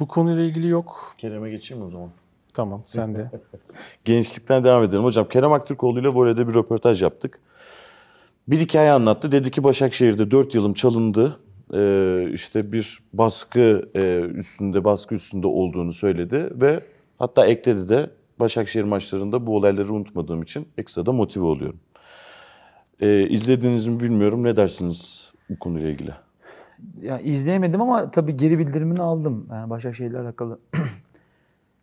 Bu konuyla ilgili yok. Kerem'e geçeyim mi o zaman? Tamam, sen de. Gençlikten devam edelim. Hocam Kerem Aktürkoğlu ile Vole'de bir röportaj yaptık. Bir hikaye anlattı. Dedi ki Başakşehir'de 4 yılım çalındı. Ee, işte bir baskı e, üstünde, baskı üstünde olduğunu söyledi. Ve hatta ekledi de Başakşehir maçlarında bu olayları unutmadığım için ekstra da motive oluyorum. Ee, izlediğinizi mi bilmiyorum. Ne dersiniz bu konuyla ilgili? yani izleyemedim ama tabii geri bildirimini aldım. Yani Başakşehir'le alakalı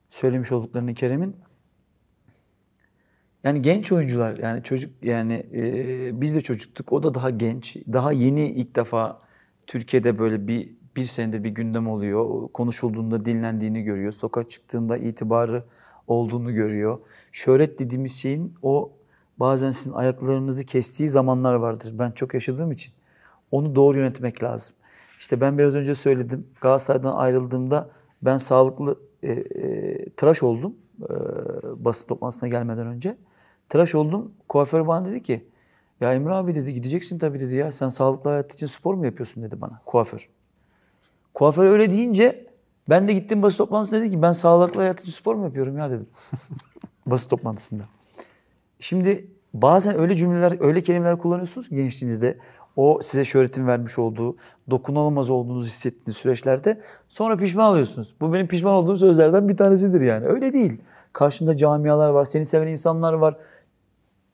söylemiş olduklarını Kerem'in. Yani genç oyuncular yani çocuk yani e, biz de çocuktuk. O da daha genç. Daha yeni ilk defa Türkiye'de böyle bir bir senede bir gündem oluyor. Konuşulduğunda dinlendiğini görüyor. Sokağa çıktığında itibarı olduğunu görüyor. Şöhret dediğimiz şeyin o bazen sizin ayaklarınızı kestiği zamanlar vardır. Ben çok yaşadığım için onu doğru yönetmek lazım. İşte ben biraz önce söyledim. Galatasaray'dan ayrıldığımda ben sağlıklı e, e, tıraş oldum. E, basın toplantısına gelmeden önce. Tıraş oldum. Kuaför bana dedi ki ya Emre abi dedi gideceksin tabii dedi ya. Sen sağlıklı hayat için spor mu yapıyorsun dedi bana kuaför. Kuaför öyle deyince ben de gittim basın toplantısına dedi ki ben sağlıklı hayat için spor mu yapıyorum ya dedim. basın toplantısında. Şimdi bazen öyle cümleler, öyle kelimeler kullanıyorsunuz ki gençliğinizde o size şöhretin vermiş olduğu, dokunulmaz olduğunuzu hissettiğiniz süreçlerde sonra pişman oluyorsunuz. Bu benim pişman olduğum sözlerden bir tanesidir yani. Öyle değil. Karşında camialar var, seni seven insanlar var.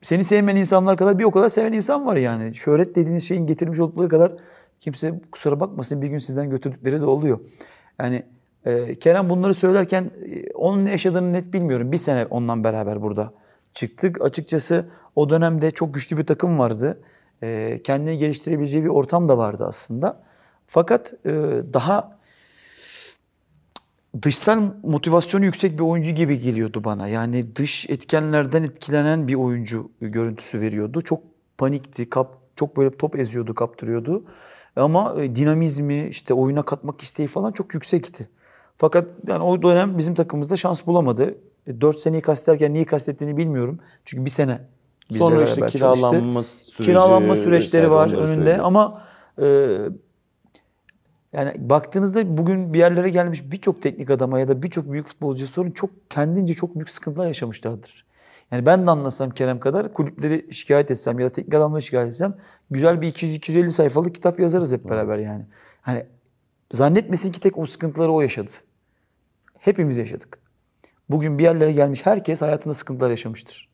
Seni sevmeyen insanlar kadar bir o kadar seven insan var yani. Şöhret dediğiniz şeyin getirmiş olduğu kadar kimse kusura bakmasın bir gün sizden götürdükleri de oluyor. Yani e, Kerem bunları söylerken e, onun ne yaşadığını net bilmiyorum. Bir sene ondan beraber burada çıktık. Açıkçası o dönemde çok güçlü bir takım vardı. Ee, kendini geliştirebileceği bir ortam da vardı aslında. Fakat e, daha dışsal motivasyonu yüksek bir oyuncu gibi geliyordu bana. Yani dış etkenlerden etkilenen bir oyuncu görüntüsü veriyordu. Çok panikti, kap, çok böyle top eziyordu, kaptırıyordu. Ama e, dinamizmi, işte oyuna katmak isteği falan çok yüksekti. Fakat yani o dönem bizim takımımızda şans bulamadı. 4 e, seneyi kastederken niye kastettiğini bilmiyorum. Çünkü bir sene Bizle Sonra işte kiralanma süreci, kiralanma süreçleri var önünde söyleyeyim. ama e, yani baktığınızda bugün bir yerlere gelmiş birçok teknik adama ya da birçok büyük futbolcu sorun çok kendince çok büyük sıkıntılar yaşamışlardır. Yani ben de anlasam Kerem kadar kulüpleri şikayet etsem ya da teknik adamları şikayet etsem güzel bir 200-250 sayfalık kitap yazarız hep beraber yani. Hani zannetmesin ki tek o sıkıntıları o yaşadı. Hepimiz yaşadık. Bugün bir yerlere gelmiş herkes hayatında sıkıntılar yaşamıştır.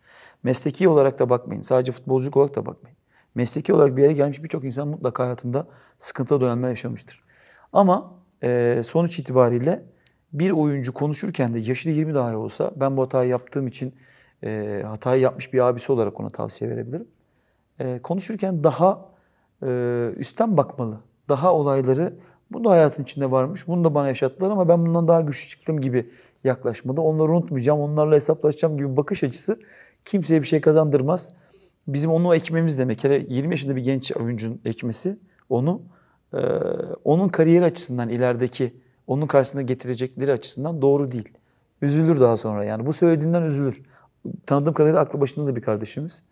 Mesleki olarak da bakmayın. Sadece futbolcuk olarak da bakmayın. Mesleki olarak bir yere gelmiş birçok insan mutlaka hayatında sıkıntılı dönemler yaşamıştır. Ama e, sonuç itibariyle bir oyuncu konuşurken de yaşı 20 dahi olsa ben bu hatayı yaptığım için e, hatayı yapmış bir abisi olarak ona tavsiye verebilirim. E, konuşurken daha e, üstten bakmalı. Daha olayları bu da hayatın içinde varmış. Bunu da bana yaşattılar ama ben bundan daha güçlü çıktım gibi yaklaşmalı. Onları unutmayacağım, onlarla hesaplaşacağım gibi bakış açısı Kimseye bir şey kazandırmaz. Bizim onu ekmemiz demek. Hele 20 yaşında bir genç oyuncunun ekmesi onu e, onun kariyeri açısından ilerideki onun karşısında getirecekleri açısından doğru değil. Üzülür daha sonra yani. Bu söylediğinden üzülür. Tanıdığım kadarıyla aklı başında da bir kardeşimiz.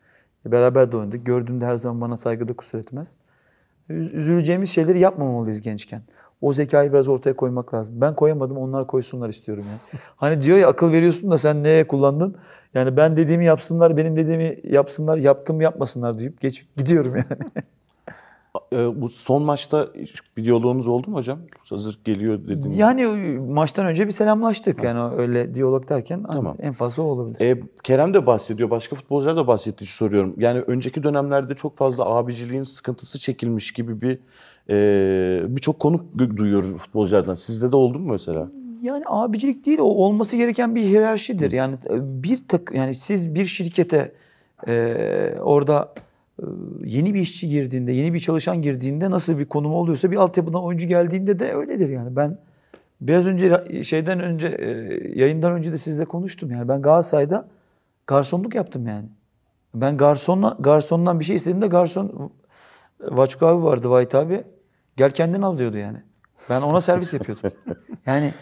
E, beraber de oynadık. Gördüğümde her zaman bana saygıda kusur etmez. Üzüleceğimiz şeyleri yapmamalıyız gençken. O zekayı biraz ortaya koymak lazım. Ben koyamadım onlar koysunlar istiyorum ya. Hani diyor ya akıl veriyorsun da sen neye kullandın? Yani ben dediğimi yapsınlar, benim dediğimi yapsınlar, yaptım yapmasınlar deyip geç gidiyorum yani. E, bu son maçta bir diyaloğunuz oldu mu hocam? Hazır geliyor dediğiniz. Yani e, maçtan önce bir selamlaştık. Ha. Yani öyle diyalog derken tamam. en fazla olabilir. E, Kerem de bahsediyor. Başka futbolcular da bahsettiği soruyorum. Yani önceki dönemlerde çok fazla abiciliğin sıkıntısı çekilmiş gibi bir e, birçok konuk duyuyoruz futbolculardan. Sizde de oldu mu mesela? Yani abicilik değil o olması gereken bir hiyerarşidir. Hı. Yani e, bir tak yani siz bir şirkete e, orada ee, yeni bir işçi girdiğinde, yeni bir çalışan girdiğinde nasıl bir konuma oluyorsa bir altyapıdan oyuncu geldiğinde de öyledir yani. Ben biraz önce şeyden önce e, yayından önce de sizle konuştum yani. Ben Galatasaray'da garsonluk yaptım yani. Ben garsonla, garsondan bir şey istediğimde garson Vaçko abi vardı Vahit abi. Gel kendin al diyordu yani. Ben ona servis yapıyordum. Yani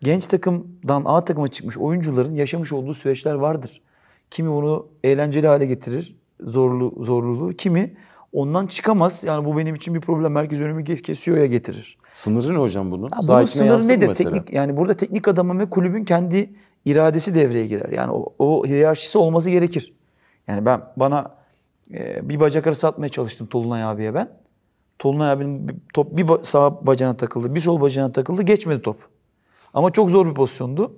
genç takımdan A takıma çıkmış oyuncuların yaşamış olduğu süreçler vardır. Kimi bunu eğlenceli hale getirir, zorlu, zorluluğu. Kimi ondan çıkamaz. Yani bu benim için bir problem. Herkes önümü kesiyor ya getirir. Sınırı ne hocam bunun? Ya bunun sınırı nedir? Mesela. Teknik, yani burada teknik adamın ve kulübün kendi iradesi devreye girer. Yani o, o hiyerarşisi olması gerekir. Yani ben bana e, bir bacak arası atmaya çalıştım Tolunay abiye ben. Tolunay abinin bir top bir sağ bacağına takıldı, bir sol bacağına takıldı. Geçmedi top. Ama çok zor bir pozisyondu.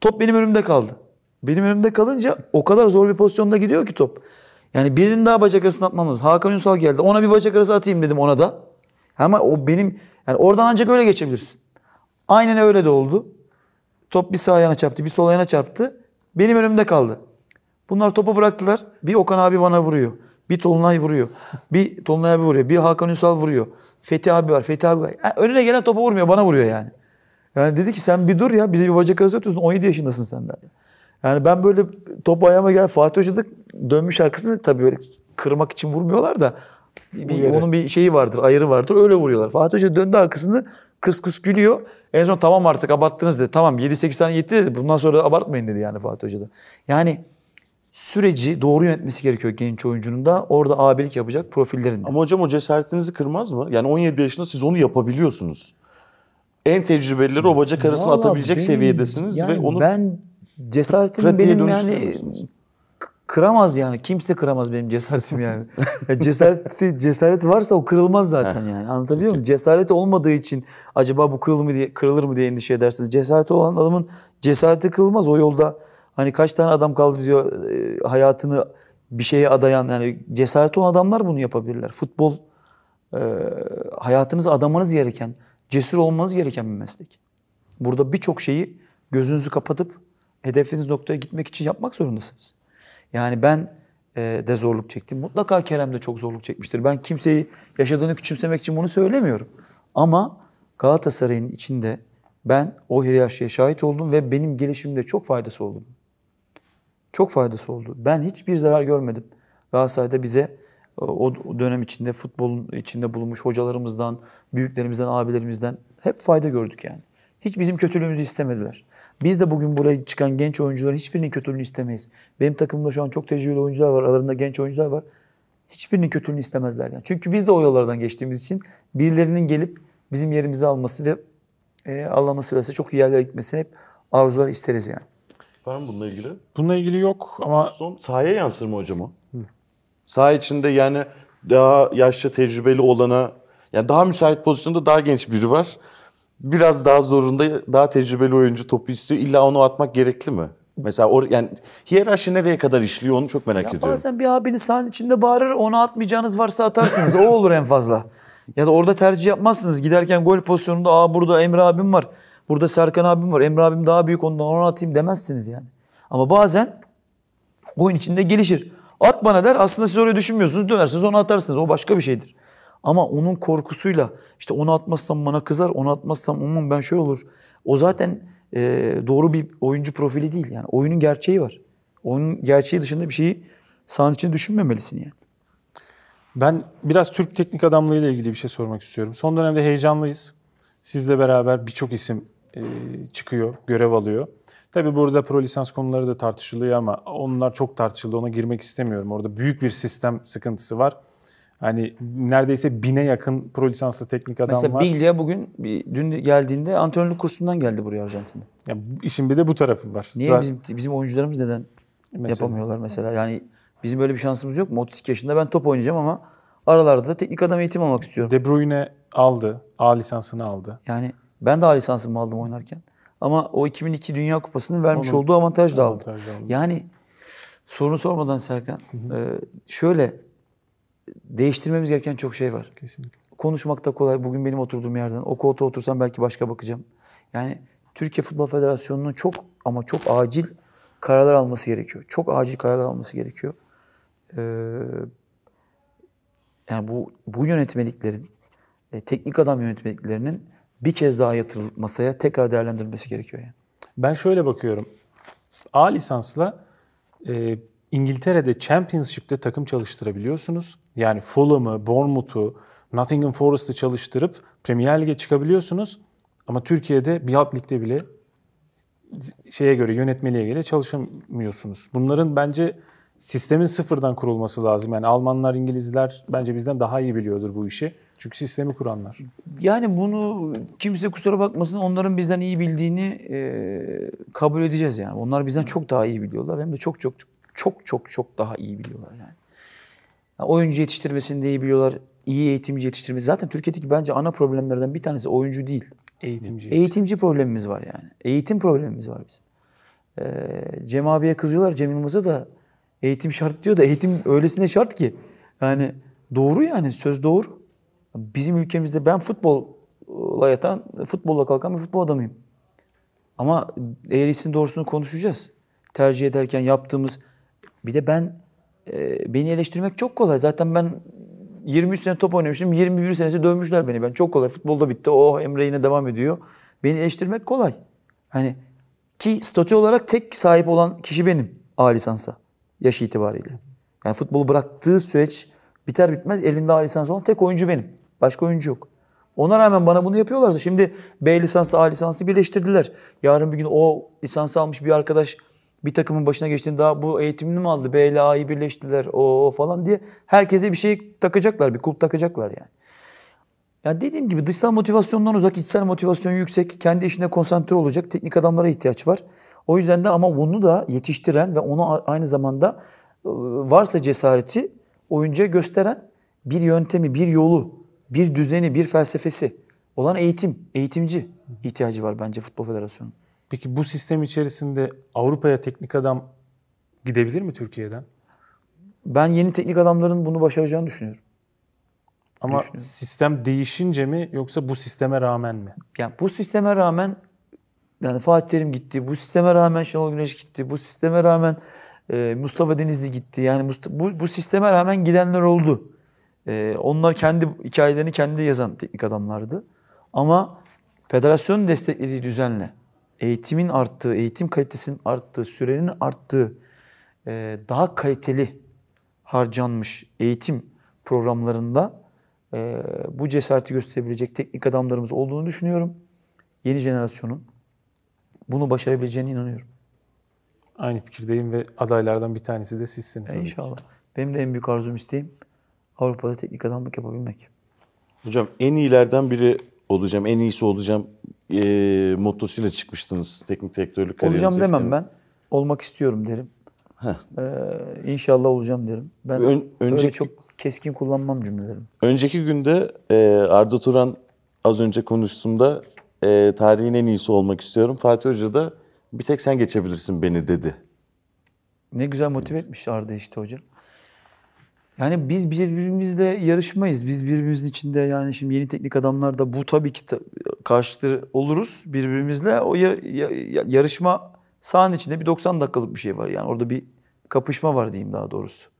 Top benim önümde kaldı. Benim önümde kalınca o kadar zor bir pozisyonda gidiyor ki top. Yani birinin daha bacak arasını atmam lazım. Hakan Ünsal geldi. Ona bir bacak arası atayım dedim ona da. Ama o benim yani oradan ancak öyle geçebilirsin. Aynen öyle de oldu. Top bir sağ yana çarptı, bir sol yana çarptı. Benim önümde kaldı. Bunlar topu bıraktılar. Bir Okan abi bana vuruyor. Bir Tolunay vuruyor. Bir Tolunay abi vuruyor. Bir Hakan Ünsal vuruyor. Fethi abi var. Fethi abi var. Yani önüne gelen topa vurmuyor. Bana vuruyor yani. Yani dedi ki sen bir dur ya. Bize bir bacak arası atıyorsun. 17 yaşındasın sen der. Yani ben böyle top ayağıma gel Fatih Hoca'da dönmüş arkasını tabii böyle kırmak için vurmuyorlar da bir, onun bir şeyi vardır, ayırı vardır. Öyle vuruyorlar. Fatih Hoca döndü arkasını kıs kıs gülüyor. En son tamam artık abarttınız dedi. Tamam 7-8 tane yetti dedi. Bundan sonra abartmayın dedi yani Fatih Hoca Yani süreci doğru yönetmesi gerekiyor genç oyuncunun da. Orada abilik yapacak profillerinde. Ama hocam o cesaretinizi kırmaz mı? Yani 17 yaşında siz onu yapabiliyorsunuz. En tecrübelileri o bacak arasına atabilecek ben, seviyedesiniz yani ve onu ben cesaretim Pratiğe benim yani kıramaz yani. Kimse kıramaz benim cesaretim yani. yani cesaret cesaret varsa o kırılmaz zaten yani. Anlatabiliyor muyum? Cesaret olmadığı için acaba bu kırılır mı diye kırılır mı diye endişe edersiniz. Cesaret olan adamın cesareti kırılmaz. O yolda hani kaç tane adam kaldı diyor e, hayatını bir şeye adayan yani cesaret olan adamlar bunu yapabilirler. Futbol hayatınız e, hayatınızı adamanız gereken, cesur olmanız gereken bir meslek. Burada birçok şeyi gözünüzü kapatıp hedefiniz noktaya gitmek için yapmak zorundasınız. Yani ben e, de zorluk çektim. Mutlaka Kerem de çok zorluk çekmiştir. Ben kimseyi yaşadığını küçümsemek için bunu söylemiyorum. Ama Galatasaray'ın içinde ben o yaşaya şahit oldum ve benim gelişimde çok faydası oldu. Çok faydası oldu. Ben hiçbir zarar görmedim. Galatasaray'da bize e, o dönem içinde futbolun içinde bulunmuş hocalarımızdan, büyüklerimizden, abilerimizden hep fayda gördük yani. Hiç bizim kötülüğümüzü istemediler. Biz de bugün buraya çıkan genç oyuncuların hiçbirinin kötülüğünü istemeyiz. Benim takımda şu an çok tecrübeli oyuncular var. Aralarında genç oyuncular var. Hiçbirinin kötülüğünü istemezler. Yani. Çünkü biz de o yollardan geçtiğimiz için birilerinin gelip bizim yerimizi alması ve e, Allah nasip ederse çok iyi yerlere gitmesini hep arzular isteriz yani. Var mı bununla ilgili? Bununla ilgili yok ama... Son sahaya yansır mı hocam o? Hı. Saha içinde yani daha yaşça tecrübeli olana, yani daha müsait pozisyonda daha genç biri var biraz daha zorunda, daha tecrübeli oyuncu topu istiyor. İlla onu atmak gerekli mi? Mesela or, yani hiyerarşi nereye kadar işliyor onu çok merak ya ediyorum. Bazen bir abiniz sahanın içinde bağırır onu atmayacağınız varsa atarsınız. o olur en fazla. Ya da orada tercih yapmazsınız. Giderken gol pozisyonunda aa burada Emre abim var. Burada Serkan abim var. Emre abim daha büyük ondan onu atayım demezsiniz yani. Ama bazen oyun içinde gelişir. At bana der. Aslında siz oraya düşünmüyorsunuz. Dönersiniz onu atarsınız. O başka bir şeydir. Ama onun korkusuyla işte onu atmazsam bana kızar, onu atmazsam umum ben şey olur. O zaten e, doğru bir oyuncu profili değil yani. Oyunun gerçeği var. Oyunun gerçeği dışında bir şeyi sahanın için düşünmemelisin yani. Ben biraz Türk teknik adamlığıyla ilgili bir şey sormak istiyorum. Son dönemde heyecanlıyız. Sizle beraber birçok isim e, çıkıyor, görev alıyor. Tabi burada pro lisans konuları da tartışılıyor ama onlar çok tartışıldı. Ona girmek istemiyorum. Orada büyük bir sistem sıkıntısı var. Hani neredeyse bine yakın pro lisanslı teknik adam Mesela var. Mesela Biglia bugün dün geldiğinde antrenörlük kursundan geldi buraya Arjantin'de. Ya işin bir de bu tarafı var. Niye Zaten... bizim, bizim oyuncularımız neden mesela. yapamıyorlar mesela? Yani bizim böyle bir şansımız yok mu? 32 yaşında ben top oynayacağım ama aralarda da teknik adam eğitim almak istiyorum. De Bruyne aldı. A lisansını aldı. Yani ben de A lisansımı aldım oynarken. Ama o 2002 Dünya Kupası'nın vermiş Onun, olduğu avantaj da aldı. Avantaj aldı. Yani sorunu sormadan Serkan. Hı hı. E, şöyle değiştirmemiz gereken çok şey var. Kesinlikle. Konuşmak da kolay. Bugün benim oturduğum yerden. O koltuğa otursam belki başka bakacağım. Yani Türkiye Futbol Federasyonu'nun çok ama çok acil kararlar alması gerekiyor. Çok acil kararlar alması gerekiyor. Ee, yani bu bu yönetmeliklerin, e, teknik adam yönetmeliklerinin bir kez daha yatırılıp masaya tekrar değerlendirilmesi gerekiyor yani. Ben şöyle bakıyorum. A lisansla e, İngiltere'de Championship'te takım çalıştırabiliyorsunuz. Yani Fulham'ı, Bournemouth'u, Nottingham Forest'ı çalıştırıp Premier Lig'e çıkabiliyorsunuz. Ama Türkiye'de bir alt ligde bile şeye göre, yönetmeliğe göre çalışamıyorsunuz. Bunların bence sistemin sıfırdan kurulması lazım. Yani Almanlar, İngilizler bence bizden daha iyi biliyordur bu işi. Çünkü sistemi kuranlar. Yani bunu kimse kusura bakmasın onların bizden iyi bildiğini e, kabul edeceğiz yani. Onlar bizden çok daha iyi biliyorlar. Hem de çok çok çok çok çok daha iyi biliyorlar yani oyuncu yetiştirmesini de iyi biliyorlar. İyi eğitimci yetiştirmesi. Zaten Türkiye'deki bence ana problemlerden bir tanesi oyuncu değil. Eğitimci. Eğitimci problemimiz var yani. Eğitim problemimiz var bizim. Ee, Cem abiye kızıyorlar. Cem Yılmaz'a da eğitim şart diyor da eğitim öylesine şart ki. Yani doğru yani söz doğru. Bizim ülkemizde ben futbolla yatan, futbolla kalkan bir futbol adamıyım. Ama eğrisini doğrusunu konuşacağız. Tercih ederken yaptığımız... Bir de ben ee, beni eleştirmek çok kolay. Zaten ben 23 sene top oynamıştım. 21 senesi dövmüşler beni. Ben çok kolay. Futbolda bitti. O oh, Emre yine devam ediyor. Beni eleştirmek kolay. Hani ki statü olarak tek sahip olan kişi benim A lisansa. Yaş itibariyle. Yani futbolu bıraktığı süreç biter bitmez elinde A lisansı olan tek oyuncu benim. Başka oyuncu yok. Ona rağmen bana bunu yapıyorlarsa şimdi B lisansı A lisansı birleştirdiler. Yarın bir gün o lisansı almış bir arkadaş bir takımın başına geçtiğinde daha bu eğitimini mi aldı? B ile A'yı birleştiler o, o falan diye herkese bir şey takacaklar, bir kulp takacaklar yani. Ya dediğim gibi dışsal motivasyondan uzak, içsel motivasyon yüksek, kendi işine konsantre olacak teknik adamlara ihtiyaç var. O yüzden de ama bunu da yetiştiren ve onu aynı zamanda ıı, varsa cesareti oyuncuya gösteren bir yöntemi, bir yolu, bir düzeni, bir felsefesi olan eğitim, eğitimci ihtiyacı var bence Futbol Federasyonu'nun. Peki bu sistem içerisinde Avrupa'ya teknik adam gidebilir mi Türkiye'den? Ben yeni teknik adamların bunu başaracağını düşünüyorum. Ama düşünüyorum. sistem değişince mi yoksa bu sisteme rağmen mi? Yani bu sisteme rağmen yani Fatih Terim gitti, bu sisteme rağmen Şenol Güneş gitti, bu sisteme rağmen e, Mustafa Denizli gitti. Yani bu, bu sisteme rağmen gidenler oldu. E, onlar kendi hikayelerini kendi yazan teknik adamlardı. Ama federasyon desteklediği düzenle eğitimin arttığı, eğitim kalitesinin arttığı, sürenin arttığı, e, daha kaliteli harcanmış eğitim programlarında e, bu cesareti gösterebilecek teknik adamlarımız olduğunu düşünüyorum. Yeni jenerasyonun bunu başarabileceğine inanıyorum. Aynı fikirdeyim ve adaylardan bir tanesi de sizsiniz. E inşallah. Benim de en büyük arzum isteğim Avrupa'da teknik adamlık yapabilmek. Hocam en iyilerden biri olacağım, en iyisi olacağım e, ee, mottosuyla çıkmıştınız teknik direktörlük kariyerinize. Olacağım demem ben. Olmak istiyorum derim. Heh. Ee, inşallah olacağım derim. Ben Ön, önceki, öyle çok keskin kullanmam cümlelerim. Önceki günde e, Arda Turan az önce konuştuğumda e, tarihin en iyisi olmak istiyorum. Fatih Hoca da bir tek sen geçebilirsin beni dedi. Ne güzel motive etmiş Arda işte hoca. Yani biz birbirimizle yarışmayız. Biz birbirimizin içinde yani şimdi yeni teknik adamlar da bu tabii ki karşıtı oluruz birbirimizle. O yarışma sahanın içinde bir 90 dakikalık bir şey var. Yani orada bir kapışma var diyeyim daha doğrusu.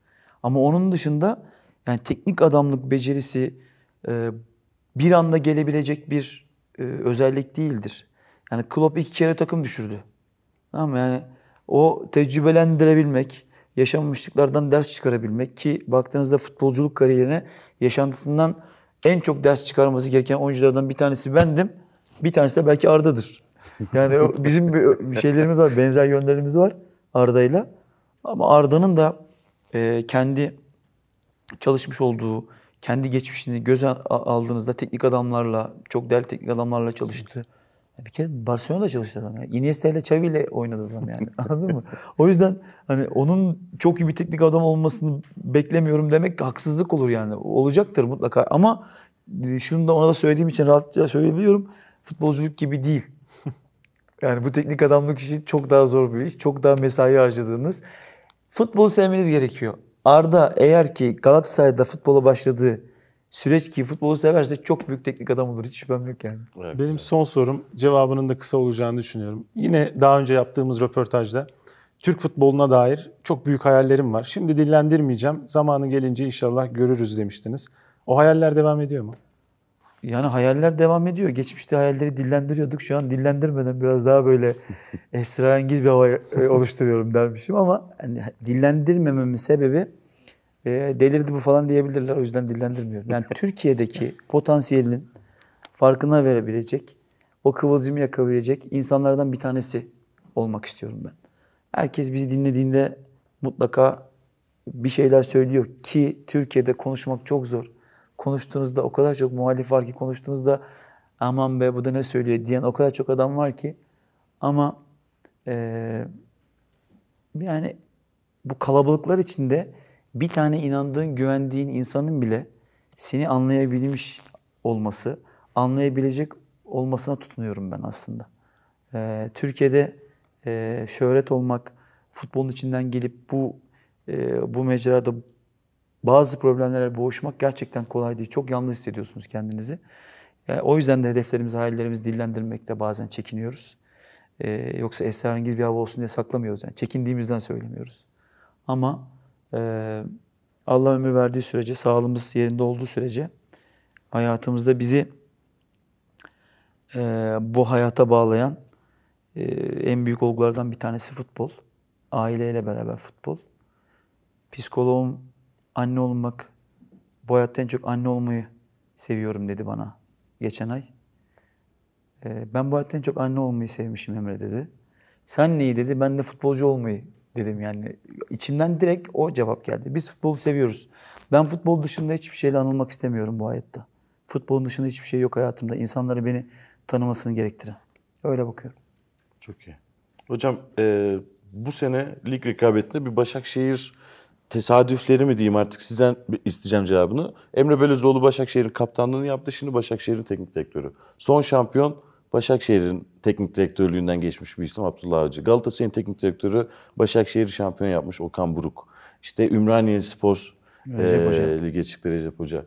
Ama onun dışında yani teknik adamlık becerisi e, bir anda gelebilecek bir e, özellik değildir. Yani Klopp iki kere takım düşürdü. Tamam mı? Yani o tecrübelendirebilmek, yaşanmışlıklardan ders çıkarabilmek ki baktığınızda futbolculuk kariyerine yaşantısından en çok ders çıkarması gereken oyunculardan bir tanesi bendim. Bir tanesi de belki Arda'dır. Yani bizim bir şeylerimiz var, benzer yönlerimiz var Arda'yla. Ama Arda'nın da e, kendi çalışmış olduğu, kendi geçmişini göze aldığınızda teknik adamlarla, çok değerli teknik adamlarla çalıştı. Bir kere Barcelona'da çalıştı adam ya. Iniesta ile Xavi ile oynadı adam yani. Anladın mı? O yüzden hani onun çok iyi bir teknik adam olmasını beklemiyorum demek haksızlık olur yani. Olacaktır mutlaka ama e, şunu da ona da söylediğim için rahatça söyleyebiliyorum. Futbolculuk gibi değil. Yani bu teknik adamlık işi çok daha zor bir iş. Çok daha mesai harcadığınız. futbol sevmeniz gerekiyor. Arda eğer ki Galatasaray'da futbola başladığı süreç ki futbolu severse çok büyük teknik adam olur. Hiç şüphem yok yani. Evet, Benim evet. son sorum cevabının da kısa olacağını düşünüyorum. Yine daha önce yaptığımız röportajda Türk futboluna dair çok büyük hayallerim var. Şimdi dillendirmeyeceğim. Zamanı gelince inşallah görürüz demiştiniz. O hayaller devam ediyor mu? Yani hayaller devam ediyor. Geçmişte hayalleri dillendiriyorduk. Şu an dillendirmeden biraz daha böyle esrarengiz bir hava oluşturuyorum dermişim ama yani dillendirmememin sebebi e, delirdi bu falan diyebilirler. O yüzden dillendirmiyorum. Yani Türkiye'deki potansiyelinin farkına verebilecek, o kıvılcımı yakabilecek insanlardan bir tanesi olmak istiyorum ben. Herkes bizi dinlediğinde mutlaka bir şeyler söylüyor ki Türkiye'de konuşmak çok zor. Konuştuğunuzda o kadar çok muhalif var ki konuştuğunuzda aman be bu da ne söylüyor diyen o kadar çok adam var ki ama e, yani bu kalabalıklar içinde bir tane inandığın, güvendiğin insanın bile seni anlayabilmiş olması, anlayabilecek olmasına tutunuyorum ben aslında. Ee, Türkiye'de e, şöhret olmak, futbolun içinden gelip bu e, bu mecrada bazı problemlere boğuşmak gerçekten kolay değil. Çok yalnız hissediyorsunuz kendinizi. E, o yüzden de hedeflerimizi, hayallerimizi dillendirmekte bazen çekiniyoruz. E, yoksa esrarengiz bir hava olsun diye saklamıyoruz. Yani çekindiğimizden söylemiyoruz. Ama Allah ömür verdiği sürece, sağlığımız yerinde olduğu sürece hayatımızda bizi bu hayata bağlayan en büyük olgulardan bir tanesi futbol. Aileyle beraber futbol. Psikoloğum anne olmak, bu hayatta en çok anne olmayı seviyorum dedi bana geçen ay. ben bu hayatta en çok anne olmayı sevmişim Emre dedi. Sen neyi dedi, ben de futbolcu olmayı dedim yani. içimden direkt o cevap geldi. Biz futbolu seviyoruz. Ben futbol dışında hiçbir şeyle anılmak istemiyorum bu hayatta. Futbolun dışında hiçbir şey yok hayatımda. İnsanları beni tanımasını gerektiren. Öyle bakıyorum. Çok iyi. Hocam e, bu sene lig rekabetinde bir Başakşehir tesadüfleri mi diyeyim artık sizden isteyeceğim cevabını. Emre Belözoğlu Başakşehir'in kaptanlığını yaptı. Şimdi Başakşehir'in teknik direktörü. Son şampiyon Başakşehir'in teknik direktörlüğünden geçmiş bir isim Abdullah Avcı. Galatasaray'ın teknik direktörü Başakşehir'i şampiyon yapmış Okan Buruk. İşte Ümraniye Spor Recep e, lige çıktı Recep Hoca.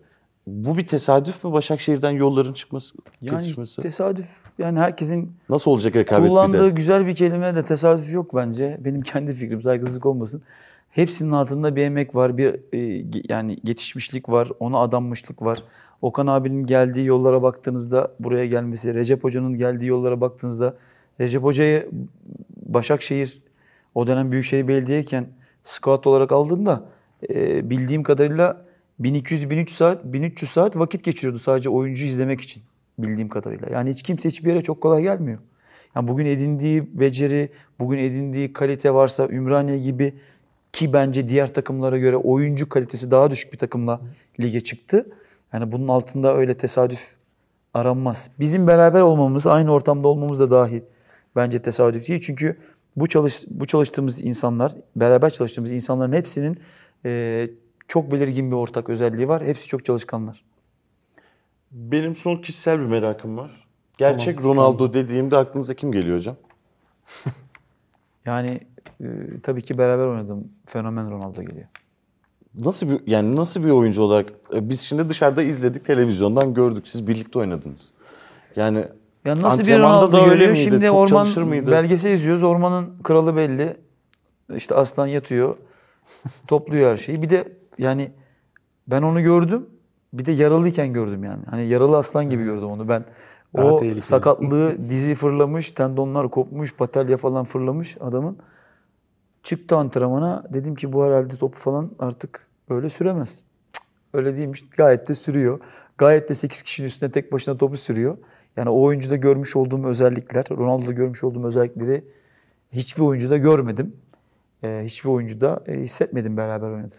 Bu bir tesadüf mü Başakşehir'den yolların çıkması, yani kesişmesi? tesadüf. Yani herkesin Nasıl olacak rekabet kullandığı bir de? güzel bir kelime de tesadüf yok bence. Benim kendi fikrim saygısızlık olmasın. Hepsinin altında bir emek var, bir e, yani yetişmişlik var, ona adanmışlık var. Okan abinin geldiği yollara baktığınızda buraya gelmesi, Recep Hoca'nın geldiği yollara baktığınızda Recep Hoca'yı Başakşehir o dönem Büyükşehir Belediye'yken scout olarak aldığında e, bildiğim kadarıyla 1200-1300 saat 1300 saat vakit geçiriyordu sadece oyuncu izlemek için bildiğim kadarıyla. Yani hiç kimse hiçbir yere çok kolay gelmiyor. Yani bugün edindiği beceri, bugün edindiği kalite varsa Ümraniye gibi ki bence diğer takımlara göre oyuncu kalitesi daha düşük bir takımla lige çıktı. Yani bunun altında öyle tesadüf aranmaz. Bizim beraber olmamız, aynı ortamda olmamız da dahil bence tesadüf değil. Çünkü bu çalış bu çalıştığımız insanlar, beraber çalıştığımız insanların hepsinin e, çok belirgin bir ortak özelliği var. Hepsi çok çalışkanlar. Benim son kişisel bir merakım var. Gerçek tamam, Ronaldo sen... dediğimde aklınıza kim geliyor hocam? Yani e, tabii ki beraber oynadım. Fenomen Ronaldo geliyor. Nasıl bir yani nasıl bir oyuncu olarak e, biz şimdi dışarıda izledik televizyondan gördük siz birlikte oynadınız. Yani ya nasıl bir Ronaldo da öyle miydi? Şimdi Çok orman çalışır mıydı? belgesi izliyoruz. Ormanın kralı belli. İşte aslan yatıyor. topluyor her şeyi. Bir de yani ben onu gördüm. Bir de yaralıyken gördüm yani. Hani yaralı aslan gibi gördüm onu ben. Daha o tehlikeli. sakatlığı dizi fırlamış, tendonlar kopmuş, patelya falan fırlamış adamın. Çıktı antrenmana. Dedim ki bu herhalde topu falan artık öyle süremez. Öyle değilmiş. Gayet de sürüyor. Gayet de 8 kişinin üstüne tek başına topu sürüyor. Yani o oyuncuda görmüş olduğum özellikler, Ronaldo'da görmüş olduğum özellikleri hiçbir oyuncuda görmedim. Ee, hiçbir oyuncuda e, hissetmedim beraber oynadım.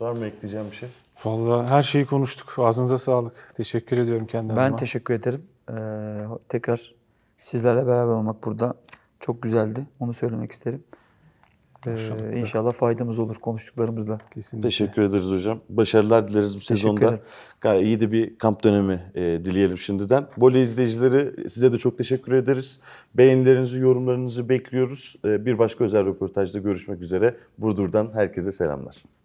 Var mı ekleyeceğim bir şey? Valla her şeyi konuştuk. Ağzınıza sağlık. Teşekkür ediyorum kendime. Ben teşekkür ederim. Ee, tekrar sizlerle beraber olmak burada çok güzeldi. Onu söylemek isterim. Ee, inşallah faydamız olur konuştuklarımızla. Kesinlikle. Teşekkür ederiz hocam. Başarılar dileriz bu sezonda. Gayet iyi de bir kamp dönemi e, dileyelim şimdiden. Bole izleyicileri size de çok teşekkür ederiz. Beğenilerinizi, yorumlarınızı bekliyoruz. E, bir başka özel röportajda görüşmek üzere. Burdur'dan herkese selamlar.